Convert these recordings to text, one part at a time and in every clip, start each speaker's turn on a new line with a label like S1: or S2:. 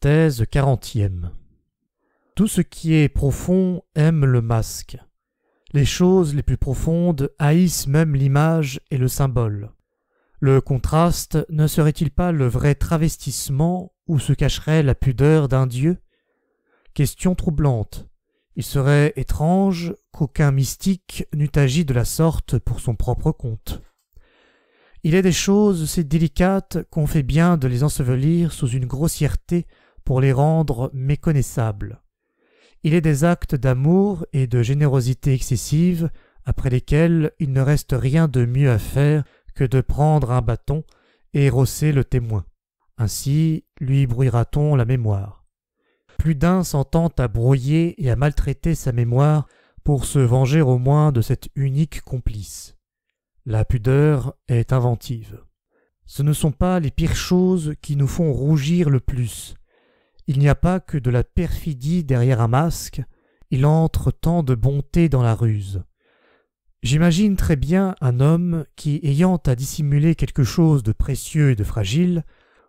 S1: Thèse quarantième. Tout ce qui est profond aime le masque. Les choses les plus profondes haïssent même l'image et le symbole. Le contraste ne serait-il pas le vrai travestissement où se cacherait la pudeur d'un dieu Question troublante. Il serait étrange qu'aucun mystique n'eût agi de la sorte pour son propre compte. Il est des choses si délicates qu'on fait bien de les ensevelir sous une grossièreté pour les rendre méconnaissables. Il est des actes d'amour et de générosité excessive après lesquels il ne reste rien de mieux à faire que de prendre un bâton et rosser le témoin. Ainsi lui brouillera-t-on la mémoire. Plus d'un s'entend à brouiller et à maltraiter sa mémoire pour se venger au moins de cette unique complice. La pudeur est inventive. Ce ne sont pas les pires choses qui nous font rougir le plus, il n'y a pas que de la perfidie derrière un masque, il entre tant de bonté dans la ruse. J'imagine très bien un homme qui, ayant à dissimuler quelque chose de précieux et de fragile,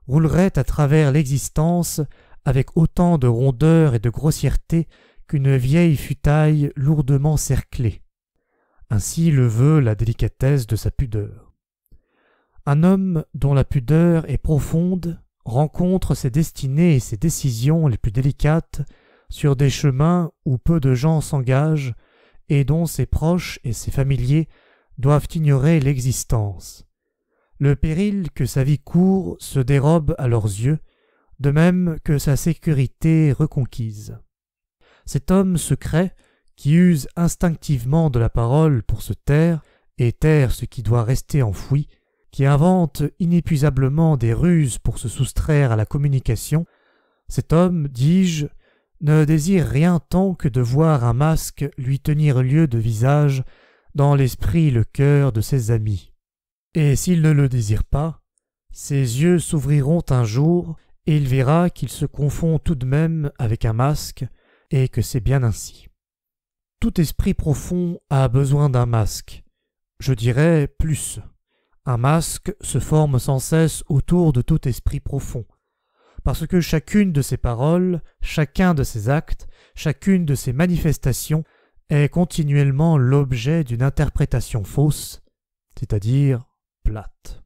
S1: roulerait à travers l'existence avec autant de rondeur et de grossièreté qu'une vieille futaille lourdement cerclée. Ainsi le veut la délicatesse de sa pudeur. Un homme dont la pudeur est profonde rencontre ses destinées et ses décisions les plus délicates sur des chemins où peu de gens s'engagent et dont ses proches et ses familiers doivent ignorer l'existence. Le péril que sa vie court se dérobe à leurs yeux, de même que sa sécurité reconquise. Cet homme secret, qui use instinctivement de la parole pour se taire, et taire ce qui doit rester enfoui, qui invente inépuisablement des ruses pour se soustraire à la communication, cet homme, dis-je, ne désire rien tant que de voir un masque lui tenir lieu de visage dans l'esprit et le cœur de ses amis. Et s'il ne le désire pas, ses yeux s'ouvriront un jour et il verra qu'il se confond tout de même avec un masque et que c'est bien ainsi. Tout esprit profond a besoin d'un masque, je dirais plus. Un masque se forme sans cesse autour de tout esprit profond, parce que chacune de ses paroles, chacun de ses actes, chacune de ses manifestations est continuellement l'objet d'une interprétation fausse, c'est-à-dire plate.